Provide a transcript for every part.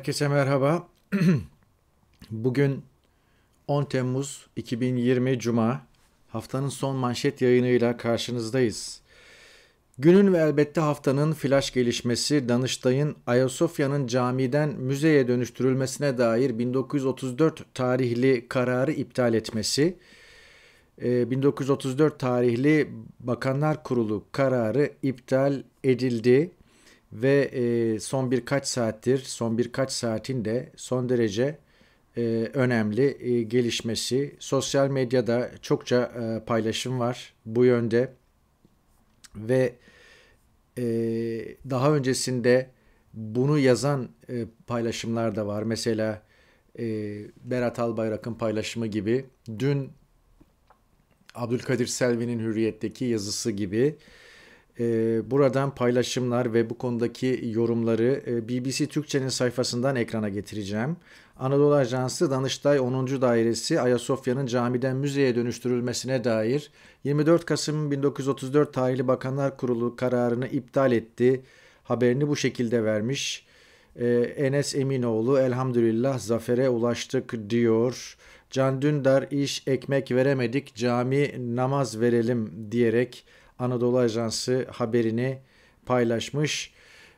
Herkese merhaba. Bugün 10 Temmuz 2020 Cuma haftanın son manşet yayınıyla karşınızdayız. Günün ve elbette haftanın flash gelişmesi Danıştay'ın Ayasofya'nın camiden müzeye dönüştürülmesine dair 1934 tarihli kararı iptal etmesi, 1934 e, tarihli Bakanlar Kurulu kararı iptal edildi ve e, son birkaç saattir, son birkaç saatin de son derece e, önemli e, gelişmesi. Sosyal medyada çokça e, paylaşım var bu yönde ve e, daha öncesinde bunu yazan e, paylaşımlar da var. Mesela e, Berat Albayrak'ın paylaşımı gibi, dün Abdülkadir Selvi'nin Hürriyet'teki yazısı gibi ee, buradan paylaşımlar ve bu konudaki yorumları e, BBC Türkçe'nin sayfasından ekrana getireceğim. Anadolu Ajansı Danıştay 10. Dairesi Ayasofya'nın camiden müzeye dönüştürülmesine dair 24 Kasım 1934 tarihli Bakanlar Kurulu kararını iptal etti. Haberini bu şekilde vermiş. Ee, Enes Eminoğlu elhamdülillah zafere ulaştık diyor. Can Dündar iş ekmek veremedik cami namaz verelim diyerek Anadolu Ajansı haberini paylaşmış.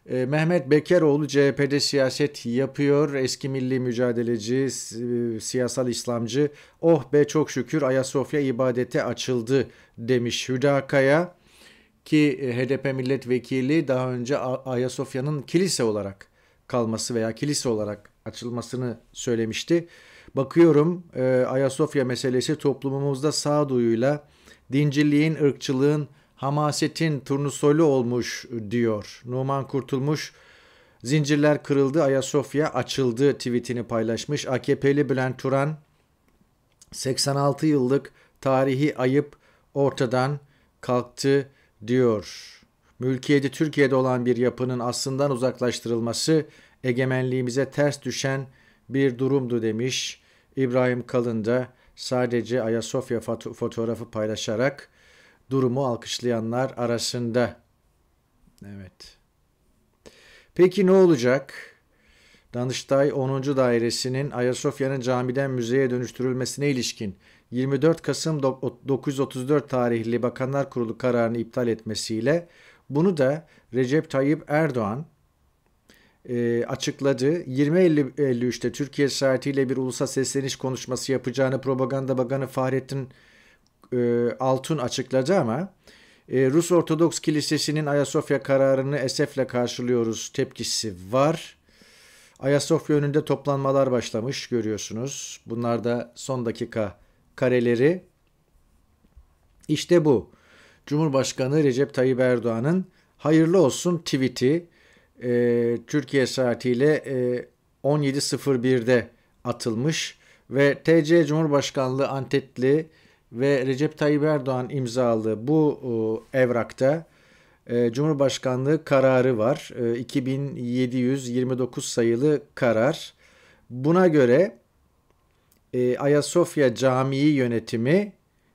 E, Mehmet Bekeroğlu CHP'de siyaset yapıyor. Eski milli mücadeleci, e, siyasal İslamcı. Oh be çok şükür Ayasofya ibadete açıldı demiş Hüda Kaya ki e, HDP milletvekili daha önce Ayasofya'nın kilise olarak kalması veya kilise olarak açılmasını söylemişti. Bakıyorum Ayasofya meselesi toplumumuzda sağduyuyla dincilliğin ırkçılığın hamasetin turnusolu olmuş diyor. Numan Kurtulmuş zincirler kırıldı Ayasofya açıldı tweetini paylaşmış. AKP'li Bülent Turan 86 yıllık tarihi ayıp ortadan kalktı diyor. Mülkiyeti Türkiye'de olan bir yapının aslından uzaklaştırılması egemenliğimize ters düşen bir durumdu demiş. İbrahim Kalın da sadece Ayasofya fotoğrafı paylaşarak durumu alkışlayanlar arasında. Evet. Peki ne olacak? Danıştay 10. Dairesi'nin Ayasofya'nın camiden müzeye dönüştürülmesine ilişkin 24 Kasım 934 tarihli Bakanlar Kurulu kararını iptal etmesiyle bunu da Recep Tayyip Erdoğan e, açıkladı. 20.53'te Türkiye saatiyle bir ulusa sesleniş konuşması yapacağını propaganda bakanı Fahrettin e, Altun açıkladı ama e, Rus Ortodoks Kilisesi'nin Ayasofya kararını esefle karşılıyoruz tepkisi var. Ayasofya önünde toplanmalar başlamış görüyorsunuz. Bunlar da son dakika kareleri. İşte bu. Cumhurbaşkanı Recep Tayyip Erdoğan'ın hayırlı olsun tweet'i e, Türkiye saatiyle e, 17.01'de atılmış ve TC Cumhurbaşkanlığı Antetli ve Recep Tayyip Erdoğan imzalı bu e, evrakta e, Cumhurbaşkanlığı kararı var. 2729 e, sayılı karar. Buna göre Ayasofya Camii yönetimi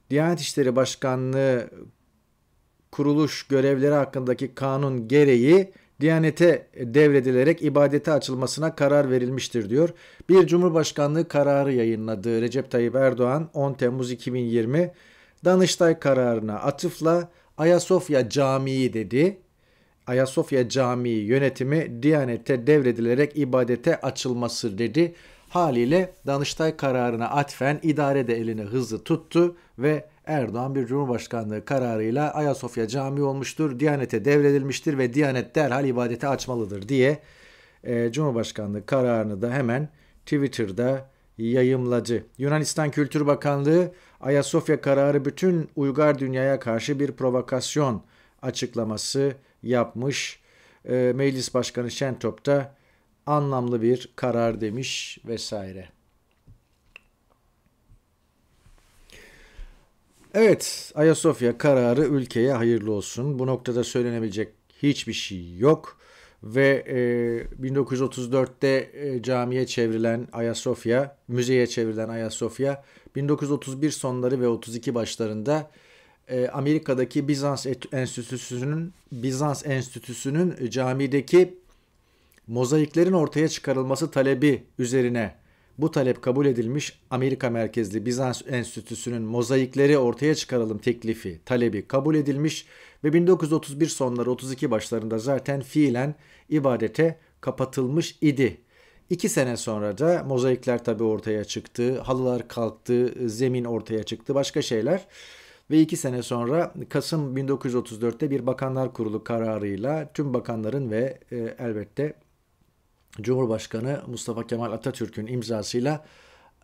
Diyanet İşleri Başkanlığı kuruluş görevleri hakkındaki kanun gereği Diyanete devredilerek ibadete açılmasına karar verilmiştir diyor. Bir Cumhurbaşkanlığı kararı yayınladı Recep Tayyip Erdoğan 10 Temmuz 2020 Danıştay kararına atıfla Ayasofya Camii dedi. Ayasofya Camii yönetimi Diyanete devredilerek ibadete açılması dedi. Haliyle Danıştay kararına atfen idare de elini hızlı tuttu ve Erdoğan bir Cumhurbaşkanlığı kararıyla Ayasofya cami olmuştur, Diyanet'e devredilmiştir ve Diyanet derhal ibadete açmalıdır diye e, Cumhurbaşkanlığı kararını da hemen Twitter'da yayımladı. Yunanistan Kültür Bakanlığı Ayasofya kararı bütün uygar dünyaya karşı bir provokasyon açıklaması yapmış. E, Meclis Başkanı Şentop da anlamlı bir karar demiş vesaire. Evet, Ayasofya kararı ülkeye hayırlı olsun. Bu noktada söylenebilecek hiçbir şey yok ve e, 1934'te e, camiye çevrilen Ayasofya, müzeye çevrilen Ayasofya 1931 sonları ve 32 başlarında e, Amerika'daki Bizans Enstitüsü'nün Bizans Enstitüsü'nün camideki mozaiklerin ortaya çıkarılması talebi üzerine bu talep kabul edilmiş Amerika merkezli Bizans Enstitüsü'nün mozaikleri ortaya çıkaralım teklifi, talebi kabul edilmiş ve 1931 sonları 32 başlarında zaten fiilen ibadete kapatılmış idi. İki sene sonra da mozaikler tabi ortaya çıktı, halılar kalktı, zemin ortaya çıktı, başka şeyler. Ve iki sene sonra Kasım 1934'te bir bakanlar kurulu kararıyla tüm bakanların ve e, elbette Cumhurbaşkanı Mustafa Kemal Atatürk'ün imzasıyla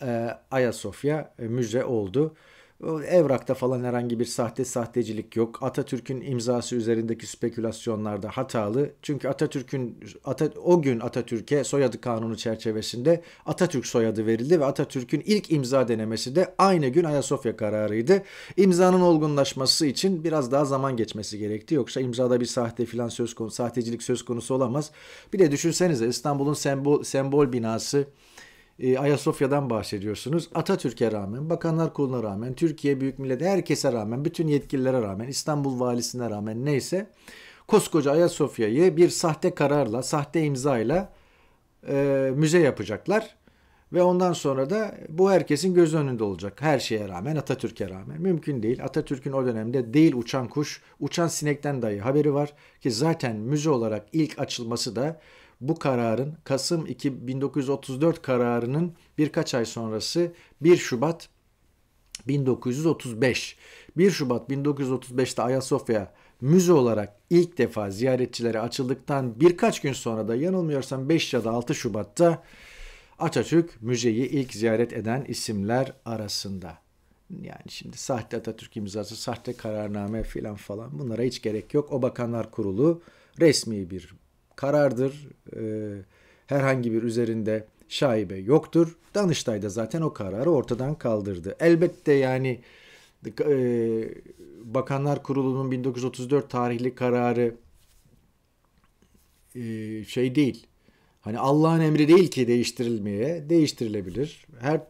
e, Ayasofya e, müze oldu. Evrakta falan herhangi bir sahte sahtecilik yok. Atatürk'ün imzası üzerindeki spekülasyonlarda hatalı. Çünkü Atatürk'ün Ata, o gün Atatürk'e soyadı kanunu çerçevesinde Atatürk soyadı verildi ve Atatürk'ün ilk imza denemesi de aynı gün Ayasofya kararıydı. İmzanın olgunlaşması için biraz daha zaman geçmesi gerekti. Yoksa imzada bir sahte filan söz konusu, sahtecilik söz konusu olamaz. Bir de düşünsenize İstanbul'un sembol, sembol binası e, Ayasofya'dan bahsediyorsunuz. Atatürk'e rağmen, Bakanlar Kurulu'na rağmen, Türkiye Büyük Millet herkese rağmen, bütün yetkililere rağmen, İstanbul Valisi'ne rağmen neyse koskoca Ayasofya'yı bir sahte kararla, sahte imzayla e, müze yapacaklar. Ve ondan sonra da bu herkesin göz önünde olacak. Her şeye rağmen, Atatürk'e rağmen. Mümkün değil. Atatürk'ün o dönemde değil uçan kuş, uçan sinekten dahi haberi var. Ki zaten müze olarak ilk açılması da bu kararın Kasım 2 1934 kararının birkaç ay sonrası 1 Şubat 1935. 1 Şubat 1935'te Ayasofya müze olarak ilk defa ziyaretçilere açıldıktan birkaç gün sonra da yanılmıyorsam 5 ya da 6 Şubat'ta Atatürk müzeyi ilk ziyaret eden isimler arasında. Yani şimdi sahte Atatürk imzası, sahte kararname filan falan bunlara hiç gerek yok. O Bakanlar Kurulu resmi bir karardır. E, herhangi bir üzerinde şaibe yoktur. Danıştay da zaten o kararı ortadan kaldırdı. Elbette yani e, Bakanlar Kurulu'nun 1934 tarihli kararı e, şey değil. Hani Allah'ın emri değil ki değiştirilmeye, değiştirilebilir. Her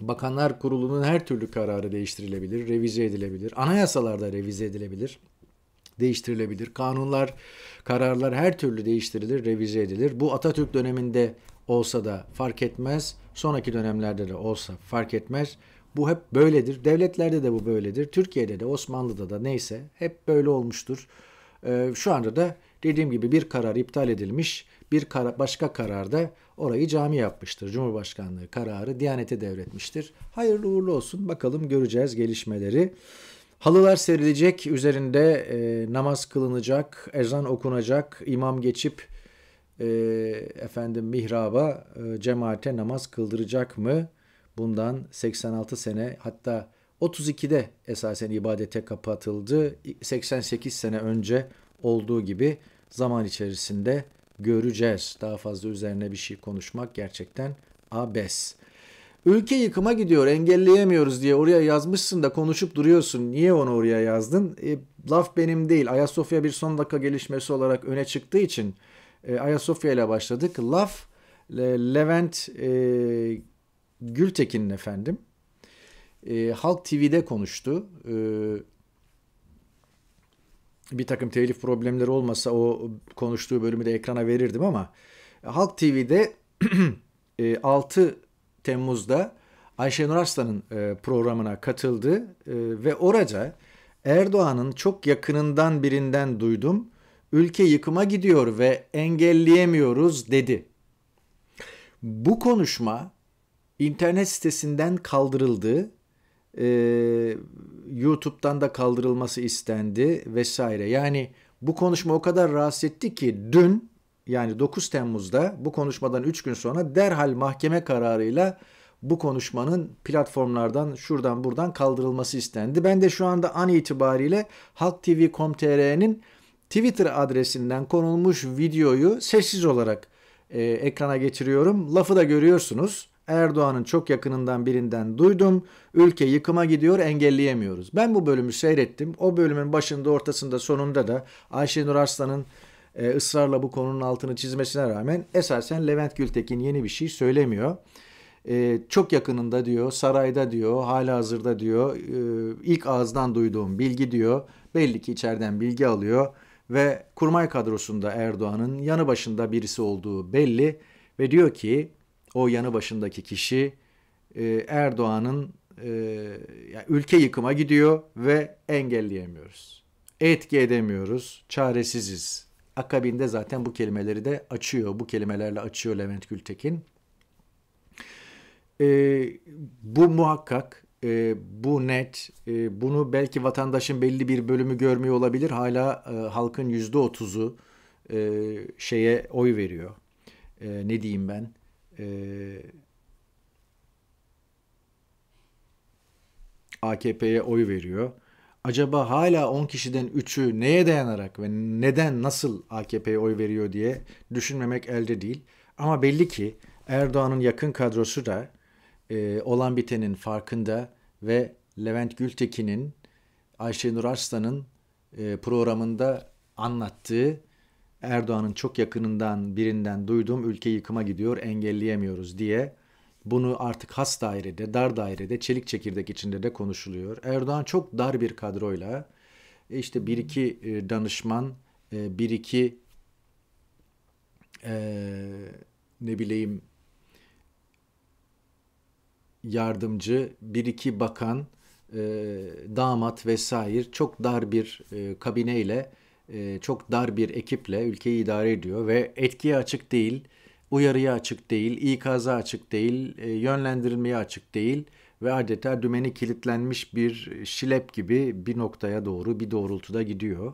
Bakanlar Kurulu'nun her türlü kararı değiştirilebilir, revize edilebilir. Anayasalarda revize edilebilir değiştirilebilir. Kanunlar, kararlar her türlü değiştirilir, revize edilir. Bu Atatürk döneminde olsa da fark etmez. Sonraki dönemlerde de olsa fark etmez. Bu hep böyledir. Devletlerde de bu böyledir. Türkiye'de de Osmanlı'da da neyse hep böyle olmuştur. Ee, şu anda da dediğim gibi bir karar iptal edilmiş. Bir kar başka da orayı cami yapmıştır. Cumhurbaşkanlığı kararı Diyanet'e devretmiştir. Hayırlı uğurlu olsun. Bakalım göreceğiz gelişmeleri. Halılar serilecek, üzerinde e, namaz kılınacak, ezan okunacak, imam geçip e, efendim mihraba e, cemaate namaz kıldıracak mı? Bundan 86 sene hatta 32'de esasen ibadete kapatıldı. 88 sene önce olduğu gibi zaman içerisinde göreceğiz. Daha fazla üzerine bir şey konuşmak gerçekten abes. Ülke yıkıma gidiyor engelleyemiyoruz diye oraya yazmışsın da konuşup duruyorsun. Niye onu oraya yazdın? E, laf benim değil. Ayasofya bir son dakika gelişmesi olarak öne çıktığı için e, Ayasofya ile başladık. Laf Le, Levent e, Gültekin efendim. E, Halk TV'de konuştu. E, bir takım telif problemleri olmasa o konuştuğu bölümü de ekrana verirdim ama Halk TV'de 6 e, Temmuz'da Ayşenur Arslan'ın e, programına katıldı e, ve orada Erdoğan'ın çok yakınından birinden duydum. Ülke yıkıma gidiyor ve engelleyemiyoruz dedi. Bu konuşma internet sitesinden kaldırıldı. E, YouTube'dan da kaldırılması istendi vesaire. Yani bu konuşma o kadar rahatsız etti ki dün yani 9 Temmuz'da bu konuşmadan 3 gün sonra derhal mahkeme kararıyla bu konuşmanın platformlardan şuradan buradan kaldırılması istendi. Ben de şu anda an itibariyle halktv.com.tr'nin Twitter adresinden konulmuş videoyu sessiz olarak e, ekrana getiriyorum. Lafı da görüyorsunuz. Erdoğan'ın çok yakınından birinden duydum. Ülke yıkıma gidiyor engelleyemiyoruz. Ben bu bölümü seyrettim. O bölümün başında ortasında sonunda da Ayşenur Arslan'ın e, ısrarla bu konunun altını çizmesine rağmen esasen Levent Gültekin yeni bir şey söylemiyor. E, çok yakınında diyor, sarayda diyor, hala hazırda diyor, e, ilk ağızdan duyduğum bilgi diyor, belli ki içeriden bilgi alıyor ve kurmay kadrosunda Erdoğan'ın yanı başında birisi olduğu belli ve diyor ki o yanı başındaki kişi e, Erdoğan'ın e, yani ülke yıkıma gidiyor ve engelleyemiyoruz. Etki edemiyoruz, çaresiziz Akabinde zaten bu kelimeleri de açıyor. Bu kelimelerle açıyor Levent Gültekin. E, bu muhakkak, e, bu net, e, bunu belki vatandaşın belli bir bölümü görmüyor olabilir. Hala e, halkın yüzde otuzu e, şeye oy veriyor. E, ne diyeyim ben? E, AKP'ye oy veriyor acaba hala 10 kişiden 3'ü neye dayanarak ve neden nasıl AKP'ye oy veriyor diye düşünmemek elde değil. Ama belli ki Erdoğan'ın yakın kadrosu da e, olan bitenin farkında ve Levent Gültekin'in Ayşenur Arslan'ın e, programında anlattığı Erdoğan'ın çok yakınından birinden duyduğum ülke yıkıma gidiyor engelleyemiyoruz diye bunu artık has dairede, dar dairede, çelik çekirdek içinde de konuşuluyor. Erdoğan çok dar bir kadroyla e, işte bir iki e, danışman, e, bir iki ne bileyim yardımcı, bir iki bakan, damat vesaire çok dar bir kabineyle, çok dar bir ekiple ülkeyi idare ediyor ve etkiye açık değil uyarıya açık değil, ikaza açık değil, e, yönlendirilmeye açık değil ve adeta dümeni kilitlenmiş bir şilep gibi bir noktaya doğru bir doğrultuda gidiyor.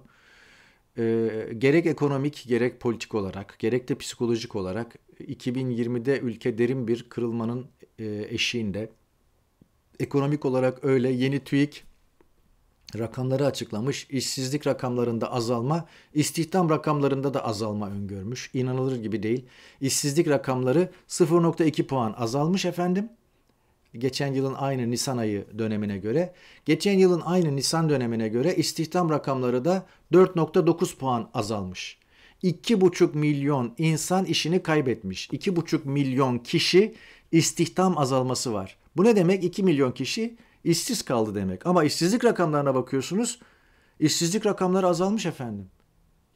E, gerek ekonomik gerek politik olarak gerek de psikolojik olarak 2020'de ülke derin bir kırılmanın e, eşiğinde. Ekonomik olarak öyle yeni TÜİK rakamları açıklamış. İşsizlik rakamlarında azalma, istihdam rakamlarında da azalma öngörmüş. İnanılır gibi değil. İşsizlik rakamları 0.2 puan azalmış efendim. Geçen yılın aynı Nisan ayı dönemine göre. Geçen yılın aynı Nisan dönemine göre istihdam rakamları da 4.9 puan azalmış. 2,5 milyon insan işini kaybetmiş. 2,5 milyon kişi istihdam azalması var. Bu ne demek? 2 milyon kişi işsiz kaldı demek. Ama işsizlik rakamlarına bakıyorsunuz. İşsizlik rakamları azalmış efendim.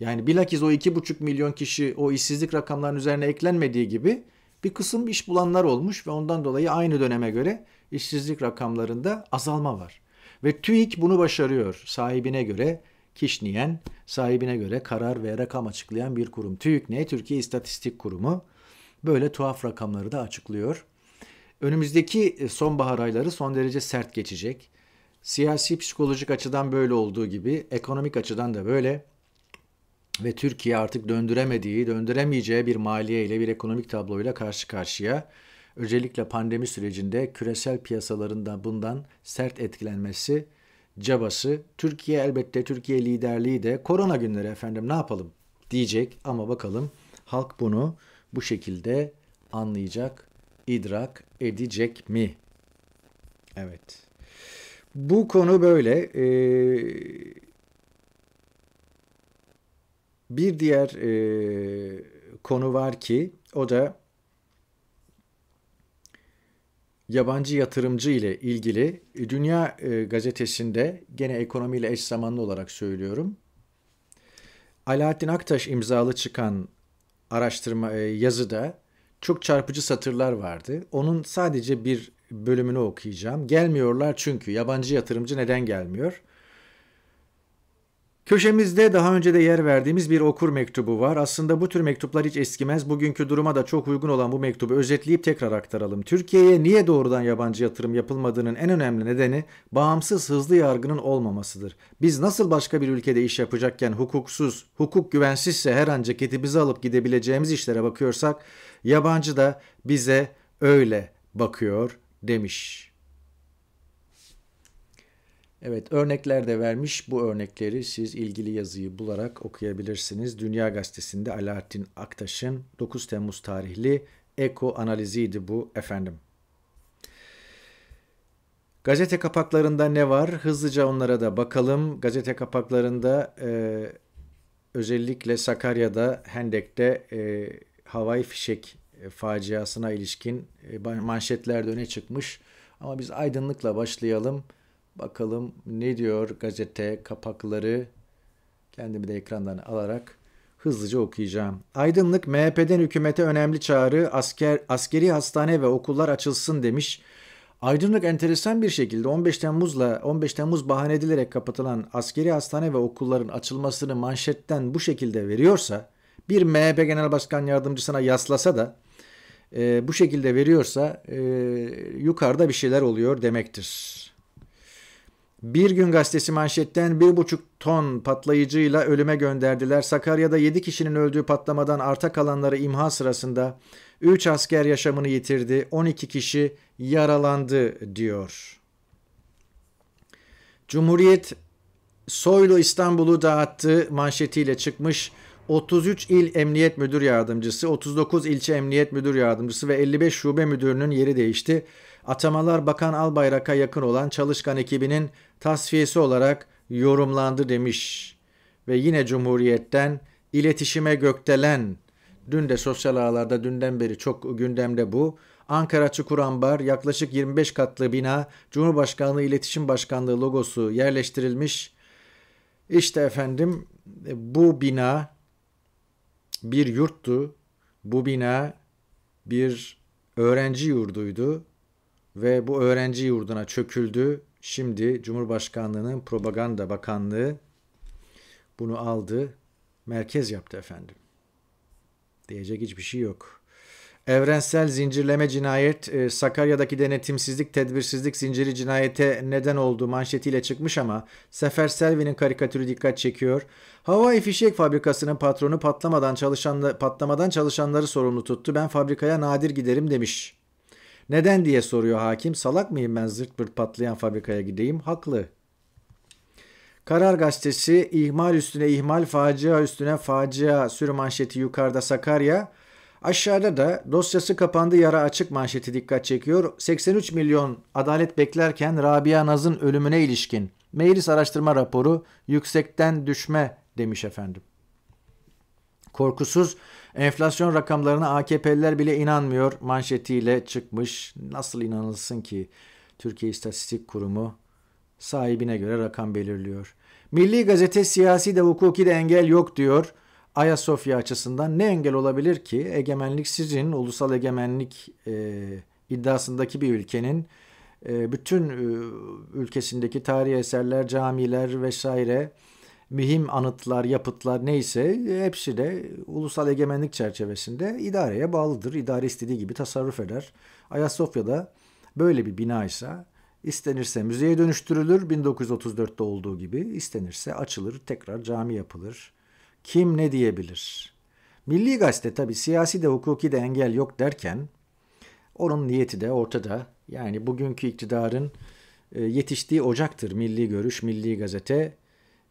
Yani bilakis o 2,5 milyon kişi o işsizlik rakamlarının üzerine eklenmediği gibi bir kısım iş bulanlar olmuş ve ondan dolayı aynı döneme göre işsizlik rakamlarında azalma var. Ve TÜİK bunu başarıyor sahibine göre kişniyen, sahibine göre karar ve rakam açıklayan bir kurum. TÜİK ne? Türkiye İstatistik Kurumu. Böyle tuhaf rakamları da açıklıyor. Önümüzdeki e, sonbahar ayları son derece sert geçecek. Siyasi psikolojik açıdan böyle olduğu gibi ekonomik açıdan da böyle ve Türkiye artık döndüremediği, döndüremeyeceği bir maliye ile bir ekonomik tabloyla karşı karşıya. Özellikle pandemi sürecinde küresel piyasalarında bundan sert etkilenmesi cabası. Türkiye elbette Türkiye liderliği de korona günleri efendim ne yapalım diyecek ama bakalım halk bunu bu şekilde anlayacak, idrak edecek mi? Evet. Bu konu böyle. Ee, bir diğer e, konu var ki o da yabancı yatırımcı ile ilgili Dünya e, Gazetesi'nde gene ekonomiyle eş zamanlı olarak söylüyorum. Alaaddin Aktaş imzalı çıkan araştırma e, yazıda çok çarpıcı satırlar vardı. Onun sadece bir bölümünü okuyacağım. Gelmiyorlar çünkü yabancı yatırımcı neden gelmiyor? Köşemizde daha önce de yer verdiğimiz bir okur mektubu var. Aslında bu tür mektuplar hiç eskimez. Bugünkü duruma da çok uygun olan bu mektubu özetleyip tekrar aktaralım. Türkiye'ye niye doğrudan yabancı yatırım yapılmadığının en önemli nedeni bağımsız hızlı yargının olmamasıdır. Biz nasıl başka bir ülkede iş yapacakken hukuksuz, hukuk güvensizse her an ceketimizi alıp gidebileceğimiz işlere bakıyorsak yabancı da bize öyle bakıyor demiş. Evet örnekler de vermiş. Bu örnekleri siz ilgili yazıyı bularak okuyabilirsiniz. Dünya Gazetesi'nde Alaaddin Aktaş'ın 9 Temmuz tarihli Eko analiziydi bu efendim. Gazete kapaklarında ne var? Hızlıca onlara da bakalım. Gazete kapaklarında e, özellikle Sakarya'da Hendek'te e, havai fişek e, faciasına ilişkin e, manşetler öne çıkmış. Ama biz aydınlıkla başlayalım. Bakalım ne diyor gazete kapakları. Kendimi de ekrandan alarak hızlıca okuyacağım. Aydınlık MHP'den hükümete önemli çağrı asker askeri hastane ve okullar açılsın demiş. Aydınlık enteresan bir şekilde 15 Temmuz'la 15 Temmuz bahane edilerek kapatılan askeri hastane ve okulların açılmasını manşetten bu şekilde veriyorsa bir MHP Genel Başkan Yardımcısına yaslasa da e, bu şekilde veriyorsa e, yukarıda bir şeyler oluyor demektir. Bir gün gazetesi manşetten 1,5 ton patlayıcıyla ölüme gönderdiler. Sakarya'da 7 kişinin öldüğü patlamadan arta kalanları imha sırasında 3 asker yaşamını yitirdi, 12 kişi yaralandı diyor. Cumhuriyet Soylu İstanbul'u dağıttı manşetiyle çıkmış 33 il emniyet müdür yardımcısı, 39 ilçe emniyet müdür yardımcısı ve 55 şube müdürünün yeri değişti. Atamalar Bakan Albayrak'a yakın olan çalışkan ekibinin tasfiyesi olarak yorumlandı demiş. Ve yine Cumhuriyet'ten iletişime gökdelen dün de sosyal ağlarda dünden beri çok gündemde bu. Ankara Çukurambar yaklaşık 25 katlı bina Cumhurbaşkanlığı İletişim Başkanlığı logosu yerleştirilmiş. İşte efendim e, bu bina bir yurttu. Bu bina bir öğrenci yurduydu ve bu öğrenci yurduna çöküldü. Şimdi Cumhurbaşkanlığı'nın Propaganda Bakanlığı bunu aldı, merkez yaptı efendim. Diyecek hiçbir şey yok. Evrensel zincirleme cinayet e, Sakarya'daki denetimsizlik, tedbirsizlik zinciri cinayete neden oldu manşetiyle çıkmış ama Sefer Selvi'nin karikatürü dikkat çekiyor. Havai fişek fabrikasının patronu patlamadan çalışan patlamadan çalışanları sorumlu tuttu. Ben fabrikaya nadir giderim demiş. Neden diye soruyor hakim. Salak mıyım ben zırt pırt patlayan fabrikaya gideyim? Haklı. Karar gazetesi ihmal üstüne ihmal, facia üstüne facia sürü manşeti yukarıda Sakarya. Aşağıda da dosyası kapandı yara açık manşeti dikkat çekiyor. 83 milyon adalet beklerken Rabia Naz'ın ölümüne ilişkin meclis araştırma raporu yüksekten düşme demiş efendim. Korkusuz Enflasyon rakamlarına AKP'liler bile inanmıyor manşetiyle çıkmış. Nasıl inanılsın ki? Türkiye İstatistik Kurumu sahibine göre rakam belirliyor. Milli Gazete siyasi de hukuki de engel yok diyor. Ayasofya açısından ne engel olabilir ki? Egemenlik sizin, ulusal egemenlik e, iddiasındaki bir ülkenin e, bütün e, ülkesindeki tarihi eserler, camiler vesaire mühim anıtlar, yapıtlar neyse e, hepsi de ulusal egemenlik çerçevesinde idareye bağlıdır. İdare istediği gibi tasarruf eder. Ayasofya'da böyle bir bina ise istenirse müzeye dönüştürülür 1934'te olduğu gibi istenirse açılır tekrar cami yapılır. Kim ne diyebilir? Milli Gazete tabi siyasi de hukuki de engel yok derken onun niyeti de ortada. Yani bugünkü iktidarın e, yetiştiği ocaktır Milli Görüş, Milli Gazete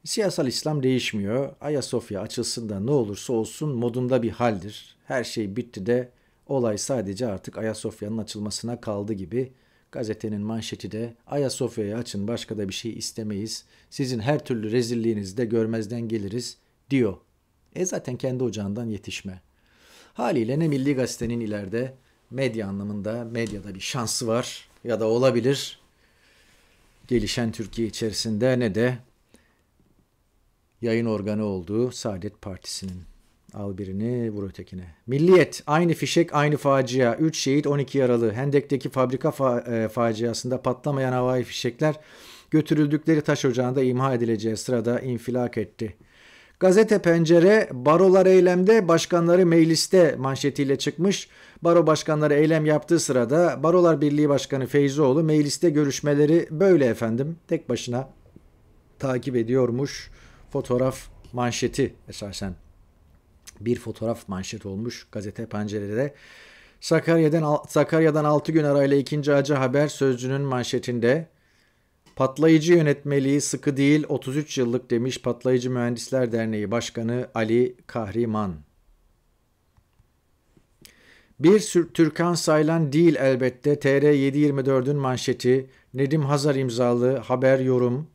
Siyasal İslam değişmiyor. Ayasofya açılsın da ne olursa olsun modunda bir haldir. Her şey bitti de olay sadece artık Ayasofya'nın açılmasına kaldı gibi. Gazetenin manşeti de Ayasofya'yı açın başka da bir şey istemeyiz. Sizin her türlü rezilliğinizi de görmezden geliriz diyor. E zaten kendi ocağından yetişme. Haliyle ne Milli Gazete'nin ileride medya anlamında medyada bir şansı var ya da olabilir gelişen Türkiye içerisinde ne de yayın organı olduğu Saadet Partisi'nin. Al birini vur ötekine. Milliyet aynı fişek aynı facia. 3 şehit 12 yaralı. Hendek'teki fabrika fa- e, faciasında patlamayan havai fişekler götürüldükleri taş ocağında imha edileceği sırada infilak etti. Gazete Pencere barolar eylemde başkanları mecliste manşetiyle çıkmış. Baro başkanları eylem yaptığı sırada Barolar Birliği Başkanı Feyzoğlu mecliste görüşmeleri böyle efendim tek başına takip ediyormuş fotoğraf manşeti esasen bir fotoğraf manşet olmuş gazete pencerede. Sakarya'dan Sakarya'dan 6 gün arayla ikinci acı haber sözcüğünün manşetinde patlayıcı yönetmeliği sıkı değil 33 yıllık demiş Patlayıcı Mühendisler Derneği Başkanı Ali Kahriman. Bir Türkan Saylan değil elbette TR724'ün manşeti Nedim Hazar imzalı haber yorum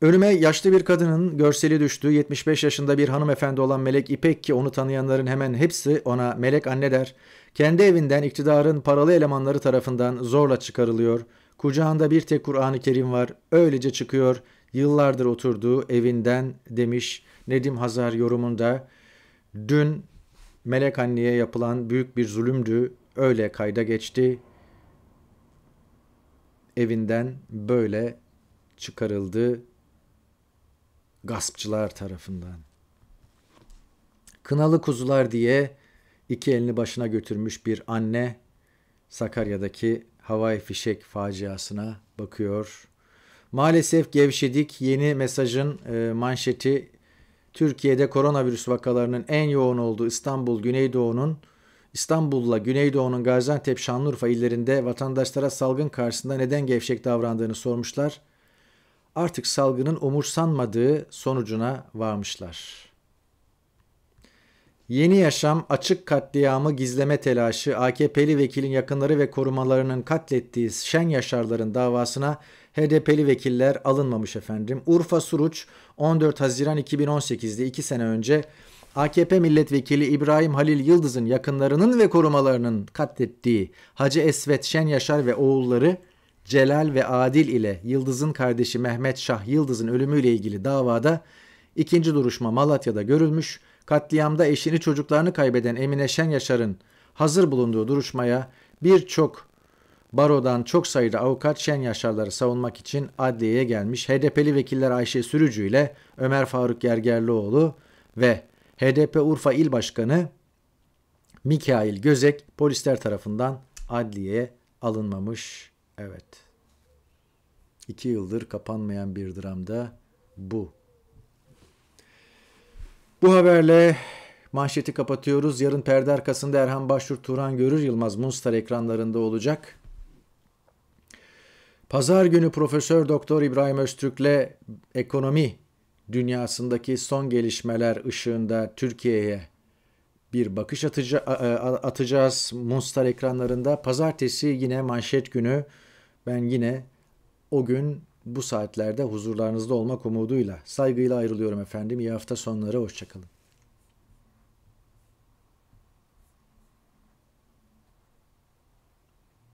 Önüme yaşlı bir kadının görseli düştü. 75 yaşında bir hanımefendi olan Melek İpek ki onu tanıyanların hemen hepsi ona Melek anne der. Kendi evinden iktidarın paralı elemanları tarafından zorla çıkarılıyor. Kucağında bir tek Kur'an-ı Kerim var. Öylece çıkıyor. Yıllardır oturduğu evinden demiş Nedim Hazar yorumunda. Dün Melek anneye yapılan büyük bir zulümdü. Öyle kayda geçti. Evinden böyle çıkarıldı gaspçılar tarafından. Kınalı kuzular diye iki elini başına götürmüş bir anne Sakarya'daki havai fişek faciasına bakıyor. Maalesef gevşedik yeni mesajın e, manşeti Türkiye'de koronavirüs vakalarının en yoğun olduğu İstanbul Güneydoğu'nun İstanbul'la Güneydoğu'nun Gaziantep, Şanlıurfa illerinde vatandaşlara salgın karşısında neden gevşek davrandığını sormuşlar artık salgının umursanmadığı sonucuna varmışlar. Yeni yaşam açık katliamı gizleme telaşı AKP'li vekilin yakınları ve korumalarının katlettiği Şen Yaşarların davasına HDP'li vekiller alınmamış efendim. Urfa Suruç 14 Haziran 2018'de 2 sene önce AKP milletvekili İbrahim Halil Yıldız'ın yakınlarının ve korumalarının katlettiği Hacı Esvet Şen Yaşar ve oğulları Celal ve Adil ile Yıldız'ın kardeşi Mehmet Şah Yıldız'ın ölümüyle ilgili davada ikinci duruşma Malatya'da görülmüş, katliamda eşini çocuklarını kaybeden Emine Şen Yaşar'ın hazır bulunduğu duruşmaya birçok barodan çok sayıda avukat Şen Yaşarları savunmak için adliyeye gelmiş HDP'li vekiller Ayşe Sürücü ile Ömer Faruk Gergerlioğlu ve HDP Urfa İl Başkanı Mikail Gözek polisler tarafından adliyeye alınmamış Evet. İki yıldır kapanmayan bir dramda bu. Bu haberle manşeti kapatıyoruz. Yarın perde arkasında Erhan Başur Turan Görür Yılmaz Munstar ekranlarında olacak. Pazar günü Profesör Doktor İbrahim Öztürk'le ekonomi dünyasındaki son gelişmeler ışığında Türkiye'ye bir bakış atacağız Munstar ekranlarında. Pazartesi yine manşet günü ben yine o gün bu saatlerde huzurlarınızda olmak umuduyla saygıyla ayrılıyorum efendim. İyi hafta sonları, hoşçakalın.